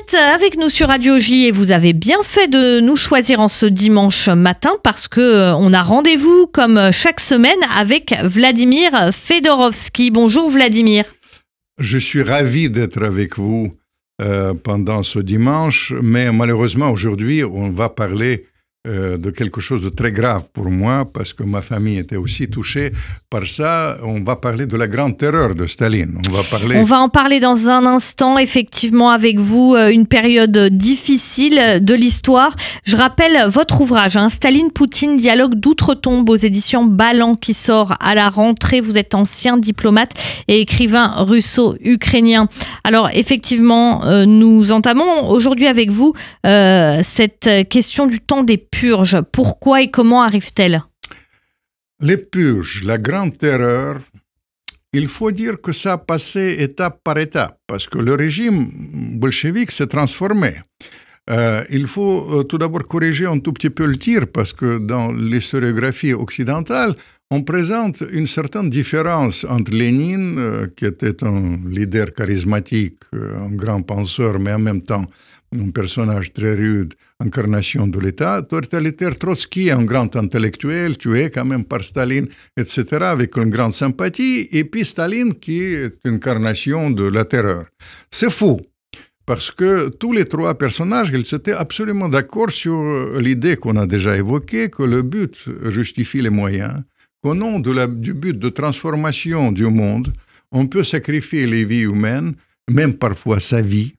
êtes avec nous sur Radio J et vous avez bien fait de nous choisir en ce dimanche matin parce que euh, on a rendez-vous comme chaque semaine avec Vladimir Fedorovski. Bonjour Vladimir. Je suis ravi d'être avec vous euh, pendant ce dimanche, mais malheureusement aujourd'hui on va parler euh, de quelque chose de très grave pour moi, parce que ma famille était aussi touchée par ça. On va parler de la grande terreur de Staline. On va, parler... On va en parler dans un instant, effectivement, avec vous, euh, une période difficile de l'histoire. Je rappelle votre ouvrage, hein, Staline Poutine, dialogue d'outre-tombe aux éditions Ballant, qui sort à la rentrée. Vous êtes ancien diplomate et écrivain russo-ukrainien. Alors, effectivement, euh, nous entamons aujourd'hui avec vous cette question du temps des purge. Pourquoi et comment arrive-t-elle? Les purges, la grande terreur, il faut dire que ça a passé étape par étape, parce que le régime bolchevique s'est transformé. Euh, il faut euh, tout d'abord corriger un tout petit peu le tir, parce que dans l'historiographie occidentale, on présente une certaine différence entre Lénine, euh, qui était un leader charismatique, un grand penseur, mais en même temps un personnage très rude, incarnation de l'État totalitaire. Trotsky, un grand intellectuel, tué quand même par Staline, etc., avec une grande sympathie, et puis Staline qui est une incarnation de la terreur. C'est faux, parce que tous les trois personnages, ils étaient absolument d'accord sur l'idée qu'on a déjà évoquée, que le but justifie les moyens, qu'au nom du but de transformation du monde, on peut sacrifier les vies humaines, même parfois sa vie,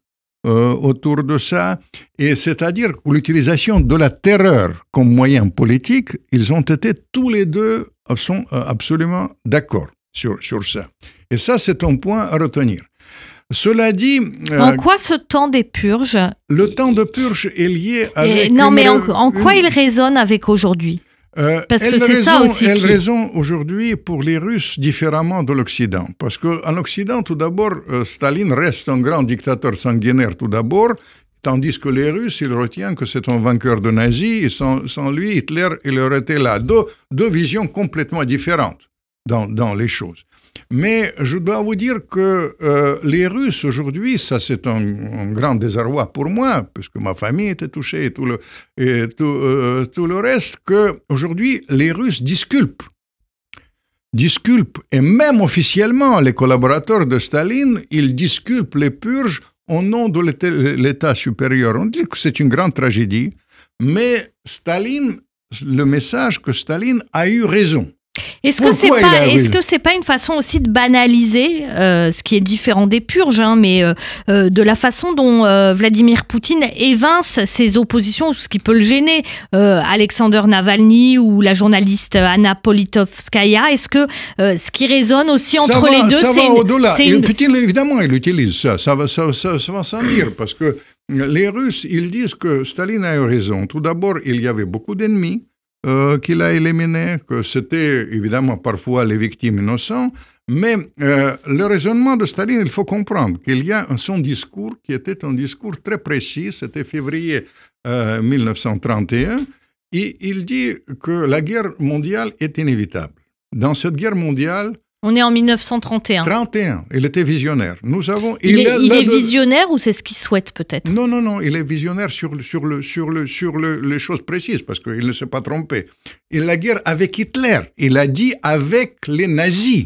euh, autour de ça. Et c'est-à-dire l'utilisation de la terreur comme moyen politique, ils ont été tous les deux sont euh, absolument d'accord sur, sur ça. Et ça, c'est un point à retenir. Cela dit... Euh, en quoi ce temps des purges Le temps de purge est lié à non, mais en quoi il résonne avec aujourd'hui euh, c'est ça aussi. raison aujourd'hui pour les Russes différemment de l'Occident. Parce qu'en Occident, tout d'abord, euh, Staline reste un grand dictateur sanguinaire, tout d'abord, tandis que les Russes, ils retiennent que c'est un vainqueur de nazis, et sans, lui, Hitler, il aurait été là. deux visions complètement différentes dans, les choses. Mais je dois vous dire que euh, les Russes aujourd'hui, ça c'est un, grand désarroi pour moi, puisque ma famille était touchée et tout le, tout, euh, tout le reste, qu'aujourd'hui les Russes disculpent. Disculpent, et même officiellement, les collaborateurs de Staline, ils disculpent les purges au nom de l'État supérieur. On dit que c'est une grande tragédie, mais Staline, le message que Staline a eu raison est-ce que ce n'est pas une façon aussi de banaliser euh, ce qui est différent des purges, hein, mais euh, euh, de la façon dont Vladimir Poutine évince ses oppositions, ce qui peut le gêner, Alexander Navalny ou la journaliste Anna Politkovskaya. Est-ce que ce qui résonne aussi entre les deux, c'est au-delà. évidemment, il utilise ça. Ça va, ça, ça va sans dire parce que les Russes, ils disent que Staline a eu raison. Tout d'abord, il y avait beaucoup d'ennemis. Euh, qu'il a éliminé, que c'était évidemment parfois les victimes innocentes, mais euh, le raisonnement de Staline, il faut comprendre qu'il y a son discours qui était un discours très précis, c'était février 1931, euh, et il dit que la guerre mondiale est inévitable. Dans cette guerre mondiale, on est en 1931. 31. Il était visionnaire. Nous avons. Il, est, visionnaire ou c'est ce qu'il souhaite peut-être Non, non, non. Il est visionnaire sur, sur, le, sur, le, sur les choses précises parce qu'il ne s'est pas trompé. Et la guerre avec Hitler, il a dit avec les nazis.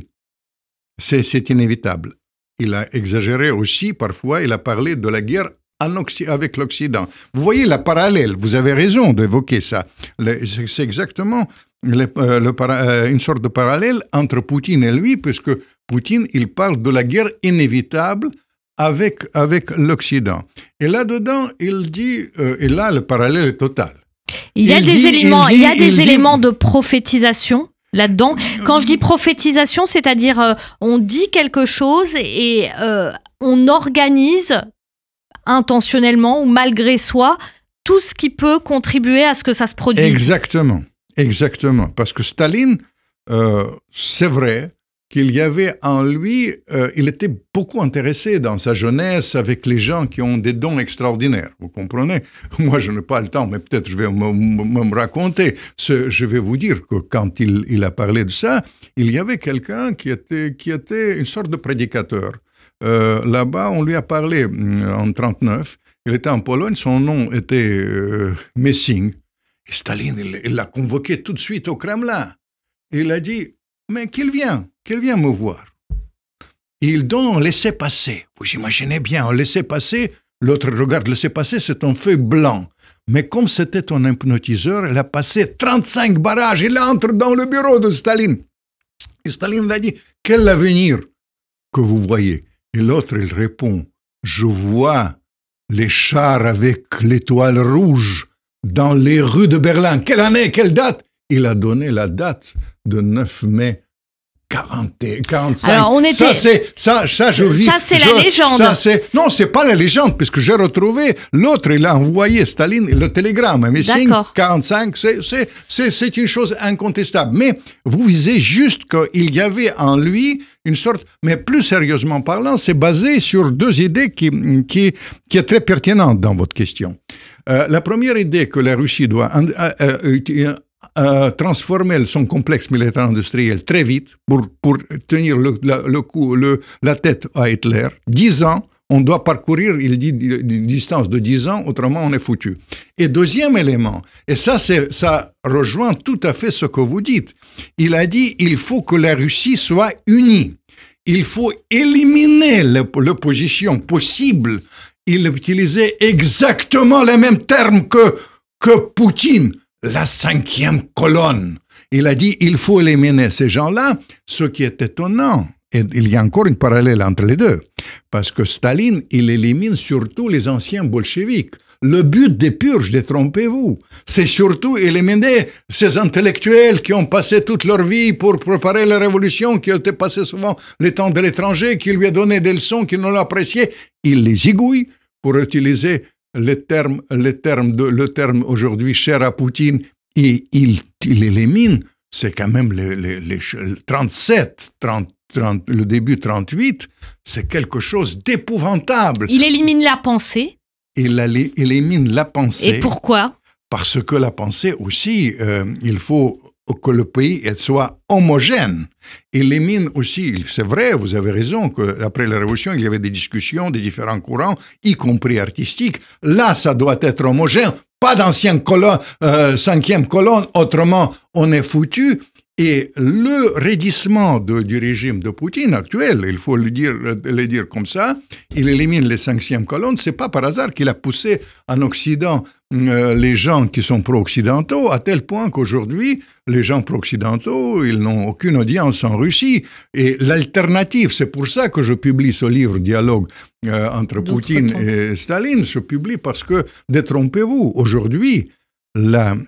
C'est inévitable. Il a exagéré aussi parfois. Il a parlé de la guerre avec l'Occident. Vous voyez la parallèle, vous avez raison d'évoquer ça. C'est exactement euh, le, euh, une sorte de parallèle entre Poutine et lui, puisque Poutine, il parle de la guerre inévitable avec, avec l'Occident. Et là-dedans, il dit, euh, et là, le parallèle est total. Il y a des éléments, il, y a des éléments de prophétisation là-dedans. Quand je dis prophétisation, c'est-à-dire on dit quelque chose et on organise intentionnellement ou malgré soi, tout ce qui peut contribuer à ce que ça se produise. Exactement, exactement. Parce que Staline, euh, c'est vrai qu'il y avait en lui, euh, il était beaucoup intéressé dans sa jeunesse avec les gens qui ont des dons extraordinaires. Vous comprenez Moi, je n'ai pas le temps, mais peut-être je vais me raconter. je vais vous dire que quand il, a parlé de ça, il y avait quelqu'un qui était, qui était une sorte de prédicateur euh, là-bas, on lui a parlé euh, en 1939. Il était en Pologne, son nom était euh, Messing. Et Staline, l'a convoqué tout de suite au Kremlin. il a dit, mais qu'il vient, qu'il vient me voir. il donne laissé passer Vous imaginez bien, on laissez-passer, l'autre regarde le laissez-passer, c'est un feu blanc. Mais comme c'était un hypnotiseur, il a passé 35 barrages. Il entre dans le bureau de Staline. Et Staline l'a dit, quel avenir que vous voyez et l'autre, il répond, je vois les chars avec l'étoile rouge dans les rues de Berlin. Quelle année, quelle date Il a donné la date de 9 mai 40, 45. Ça, c'est, ça, ça, je vis. Ça, c'est la légende. Ça, Non, c'est pas la légende, puisque j'ai retrouvé l'autre, il a envoyé Staline le télégramme. Mais 45, c'est, une chose incontestable. Mais vous visez juste qu'il y avait en lui une sorte, mais plus sérieusement parlant, c'est basé sur deux idées qui, qui, qui est très pertinente dans votre question. Euh, la première idée que la Russie doit euh, euh, euh euh, transformer son complexe militaire industriel très vite pour, tenir le, la, coup, la tête à Hitler. Dix ans, on doit parcourir il dit, une distance de dix ans, autrement on est foutu. Et deuxième élément, et ça, ça rejoint tout à fait ce que vous dites, il a dit il faut que la Russie soit unie. Il faut éliminer l'opposition possible. Il utilisait exactement les mêmes termes que, que Poutine la cinquième colonne. Il a dit, il faut éliminer ces gens-là, ce qui est étonnant. Et il y a encore une parallèle entre les deux. Parce que Staline, il élimine surtout les anciens bolcheviques. Le but des purges, détrompez-vous, c'est surtout éliminer ces intellectuels qui ont passé toute leur vie pour préparer la révolution, qui ont passé souvent les temps de l'étranger, qui lui a donné des leçons, qui ne apprécié. Il les igouille pour utiliser les termes, les termes de, le terme aujourd'hui cher à Poutine, et il, il élimine, c'est quand même les, 37, 30, le début 38, c'est quelque chose d'épouvantable. Il élimine la pensée. Il élimine la pensée. Et pourquoi Parce que la pensée aussi, euh, il faut que le pays soit homogène. Et les mines aussi, c'est vrai, vous avez raison, qu'après la Révolution, il y avait des discussions des différents courants, y compris artistiques. Là, ça doit être homogène, pas d'ancienne colonne, euh, cinquième colonne, autrement on est foutu. Et le raidissement du régime de Poutine actuel, il faut le dire, dire comme ça, il élimine les cinquièmes colonnes. C'est pas par hasard qu'il a poussé en Occident euh, les gens qui sont pro-occidentaux à tel point qu'aujourd'hui, les gens pro-occidentaux, ils n'ont aucune audience en Russie. Et l'alternative, c'est pour ça que je publie ce livre Dialogue euh, entre Poutine et Staline, je publie parce que, détrompez-vous, aujourd'hui,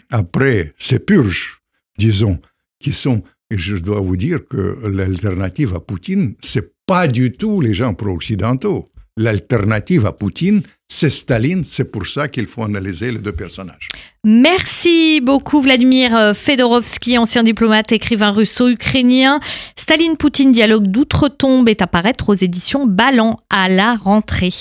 après ces purges, disons, qui sont, et je dois vous dire que l'alternative à Poutine, c'est pas du tout les gens pro-occidentaux. L'alternative à Poutine, c'est Staline. C'est pour ça qu'il faut analyser les deux personnages. Merci beaucoup Vladimir euh, Fedorovski, ancien diplomate, écrivain russo-ukrainien. Staline-Poutine, dialogue d'outre-tombe est à paraître aux éditions Ballant à la rentrée.